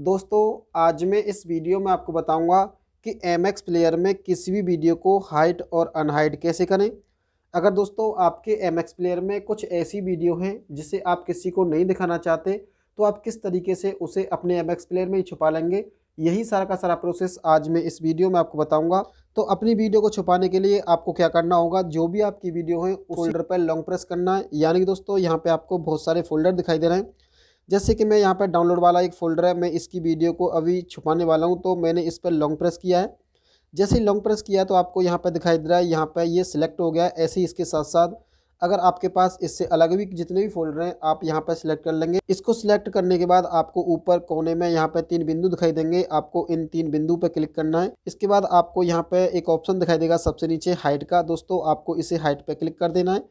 दोस्तों आज मैं इस वीडियो में आपको बताऊंगा कि एम एक्स प्लेयर में किसी भी वीडियो को हाइट और अनहाइट कैसे करें अगर दोस्तों आपके एम एक्स प्लेयर में कुछ ऐसी वीडियो हैं जिसे आप किसी को नहीं दिखाना चाहते तो आप किस तरीके से उसे अपने एम एक्स प्लेयर में ही छुपा लेंगे यही सारा का सारा प्रोसेस आज मैं इस वीडियो में आपको बताऊँगा तो अपनी वीडियो को छुपाने के लिए आपको क्या करना होगा जो भी आपकी वीडियो है उस फोल्डर पर लॉन्ग प्रेस करना है यानी कि दोस्तों यहाँ पर आपको बहुत सारे फोल्डर दिखाई दे रहे हैं जैसे कि मैं यहाँ पर डाउनलोड वाला एक फोल्डर है मैं इसकी वीडियो को अभी छुपाने वाला हूँ तो मैंने इस पर लॉन्ग प्रेस किया है जैसे ही लॉन्ग प्रेस किया तो आपको यहाँ पर दिखाई दे रहा है यहाँ पर ये सिलेक्ट हो गया ऐसे ही इसके साथ साथ अगर आपके पास इससे अलग भी जितने भी फोल्डर हैं आप यहाँ पर सिलेक्ट कर लेंगे इसको सिलेक्ट करने के बाद आपको ऊपर कोने में यहाँ पर तीन बिंदु दिखाई देंगे आपको इन तीन बिंदु पर क्लिक करना है इसके बाद आपको यहाँ पर एक ऑप्शन दिखाई देगा सबसे नीचे हाइट का दोस्तों आपको इसे हाइट पर क्लिक कर देना है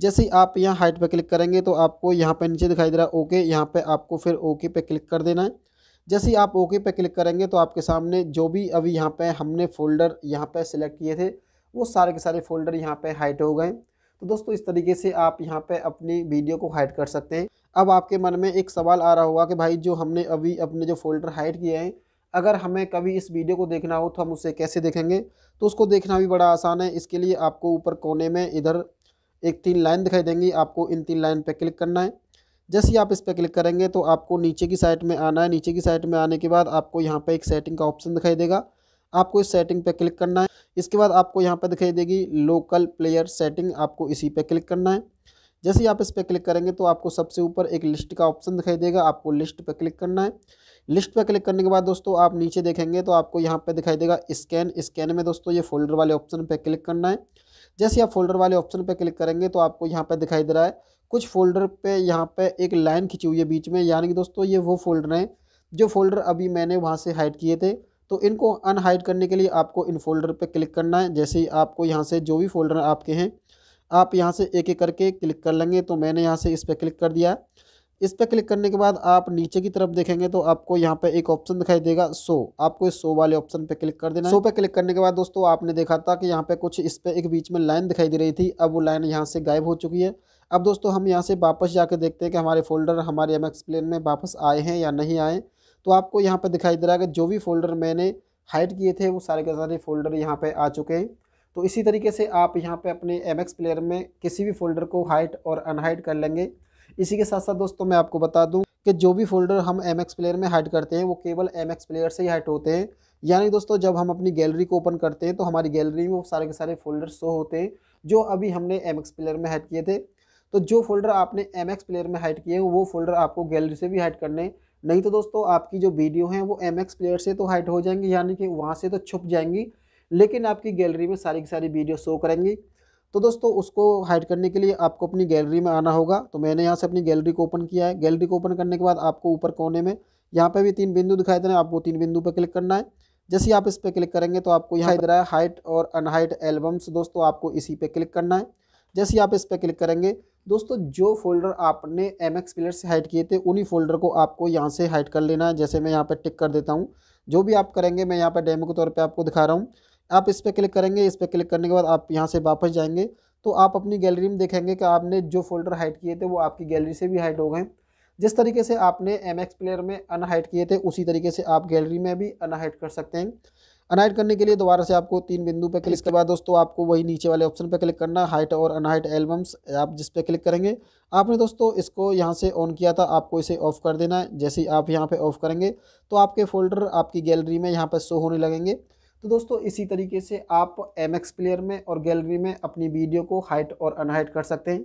जैसे ही आप यहाँ हाइट पे क्लिक करेंगे तो आपको यहाँ पे नीचे दिखाई दे रहा है ओके यहाँ पे आपको फिर ओके पे क्लिक कर देना है जैसे ही आप ओके पे क्लिक करेंगे तो आपके सामने जो भी अभी यहाँ पे हमने फ़ोल्डर यहाँ पे सिलेक्ट किए थे वो सारे के सारे फ़ोल्डर यहाँ पे हाइट हो गए तो दोस्तों इस तरीके से आप यहाँ पर अपनी वीडियो को हाइट कर सकते हैं अब आपके मन में एक सवाल आ रहा होगा कि भाई जो हमने अभी अपने जो फ़ोल्डर हाइट किए हैं अगर हमें कभी इस वीडियो को देखना हो तो हम उसे कैसे देखेंगे तो उसको देखना भी बड़ा आसान है इसके लिए आपको ऊपर कोने में इधर एक तीन लाइन दिखाई देंगी आपको इन तीन लाइन पर क्लिक करना है जैसे ही आप इस पर क्लिक करेंगे तो आपको नीचे की साइड में आना है नीचे की साइड में आने के बाद आपको यहाँ पर एक सेटिंग का ऑप्शन दिखाई देगा आपको इस सेटिंग पर क्लिक करना है इसके बाद आपको यहाँ पर दिखाई देगी लोकल प्लेयर सेटिंग आपको इसी पर क्लिक करना है जैसे ही आप इस पर क्लिक करेंगे तो आपको सबसे ऊपर एक लिस्ट का ऑप्शन दिखाई देगा आपको लिस्ट पर क्लिक करना है लिस्ट पर क्लिक करने के बाद दोस्तों आप नीचे देखेंगे तो आपको यहाँ पर दिखाई देगा स्कैन स्कैन में दोस्तों ये फोल्डर वाले ऑप्शन पर क्लिक करना है जैसे आप फोल्डर वाले ऑप्शन पर क्लिक करेंगे तो आपको यहाँ पर दिखाई दे रहा है कुछ फोल्डर पे यहाँ पे एक लाइन खिंची हुई है बीच में यानी कि दोस्तों ये वो फोल्डर हैं जो फोल्डर अभी मैंने वहाँ से हाइड किए थे तो इनको अनहाइड करने के लिए आपको इन फोल्डर पे क्लिक करना है जैसे ही आपको यहाँ से जो भी फोल्डर आपके हैं आप यहाँ से एक एक करके क्लिक कर लेंगे तो मैंने यहाँ से इस पर क्लिक कर दिया इस पर क्लिक करने के बाद आप नीचे की तरफ देखेंगे तो आपको यहाँ पे एक ऑप्शन दिखाई देगा सो आपको इस सो वाले ऑप्शन पे क्लिक कर देना सो पे क्लिक करने के बाद दोस्तों आपने देखा था कि यहाँ पे कुछ इस पे एक बीच में लाइन दिखाई दे रही थी अब वो लाइन यहाँ से गायब हो चुकी है अब दोस्तों हम यहाँ से वापस जाके देखते हैं कि हमारे फोल्डर हमारे एम प्लेन में वापस आए हैं या नहीं आए तो आपको यहाँ पर दिखाई दे रहा है कि जो भी फोल्डर मैंने हाइड किए थे वो सारे के सारे फोल्डर यहाँ पर आ चुके हैं तो इसी तरीके से आप यहाँ पर अपने एम प्लेयर में किसी भी फोल्डर को हाइट और अनहाइट कर लेंगे इसी के साथ साथ दोस्तों मैं आपको बता दूं कि जो भी फोल्डर हम एम प्लेयर में हाइड करते हैं वो केवल एम प्लेयर से ही हाइड होते हैं यानी दोस्तों जब हम अपनी गैलरी को ओपन करते हैं तो हमारी गैलरी में वो सारे के सारे फोल्डर शो होते हैं जो अभी हमने एम प्लेयर में हाइड किए थे तो जो फोल्डर आपने एम प्लेयर में हाइड किए हैं वो फोल्डर आपको गैलरी से भी हाइड करने नहीं तो दोस्तों आपकी जो वीडियो हैं वो एम प्लेयर से तो हाइड हो जाएंगी यानी कि वहाँ से तो छुप जाएंगी लेकिन आपकी गैलरी में सारी की सारी वीडियो शो करेंगी तो दोस्तों उसको हाइड करने के लिए आपको अपनी गैलरी में आना होगा तो मैंने यहाँ से अपनी गैलरी को ओपन किया है गैलरी को ओपन करने के बाद आपको ऊपर कोने में यहाँ पे भी तीन बिंदु दिखाई दे रहे हैं आपको तीन बिंदु पर क्लिक करना है जैसे ही आप इस पर क्लिक करेंगे तो आपको यहाँ इधर हाँ। है हाइट और अनहाइट एल्बम्स दोस्तों आपको इसी पर क्लिक करना है जैसे ही आप इस पर क्लिक करेंगे दोस्तों जो फोल्डर आपने एम एक्स प्लेयर से हाइड किए थे उन्हीं फोल्डर को आपको यहाँ से हाइड कर लेना है जैसे मैं यहाँ पर टिक कर देता हूँ जो भी आप करेंगे मैं यहाँ पर डेमो के तौर पर आपको दिखा रहा हूँ आप इस पर क्लिक करेंगे इस पर क्लिक करने के बाद आप यहाँ से वापस जाएंगे तो आप अपनी गैलरी में देखेंगे कि आपने जो फोल्डर हाइड किए थे वो आपकी गैलरी से भी हाइड हो गए जिस तरीके से आपने एम एक्स प्लेयर में अनहाइड किए थे उसी तरीके से आप गैलरी में भी अनहाइड कर सकते हैं अनहाइड करने के लिए दोबारा से आपको तीन बिंदु पर क्लिक के बाद दोस्तों आपको वही नीचे वाले ऑप्शन पर क्लिक करना हाइट और अनहाइट एल्बम्स आप जिस पर क्लिक करेंगे आपने दोस्तों इसको यहाँ से ऑन किया था आपको इसे ऑफ़ कर देना है जैसे ही आप यहाँ पर ऑफ़ करेंगे तो आपके फोल्डर आपकी गैलरी में यहाँ पर शो होने लगेंगे तो दोस्तों इसी तरीके से आप एम एक्स प्लेयर में और गैलरी में अपनी वीडियो को हाइट और अनहाइट कर सकते हैं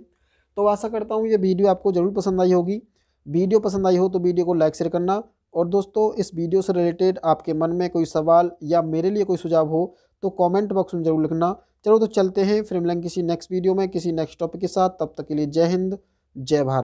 तो आशा करता हूँ ये वीडियो आपको ज़रूर पसंद आई होगी वीडियो पसंद आई हो तो वीडियो को लाइक शेयर करना और दोस्तों इस वीडियो से रिलेटेड आपके मन में कोई सवाल या मेरे लिए कोई सुझाव हो तो कमेंट बॉक्स में जरूर लिखना चलो तो चलते हैं फिर मिलेंगे किसी नेक्स्ट वीडियो में किसी नेक्स्ट टॉपिक के साथ तब तक के लिए जय हिंद जय भारत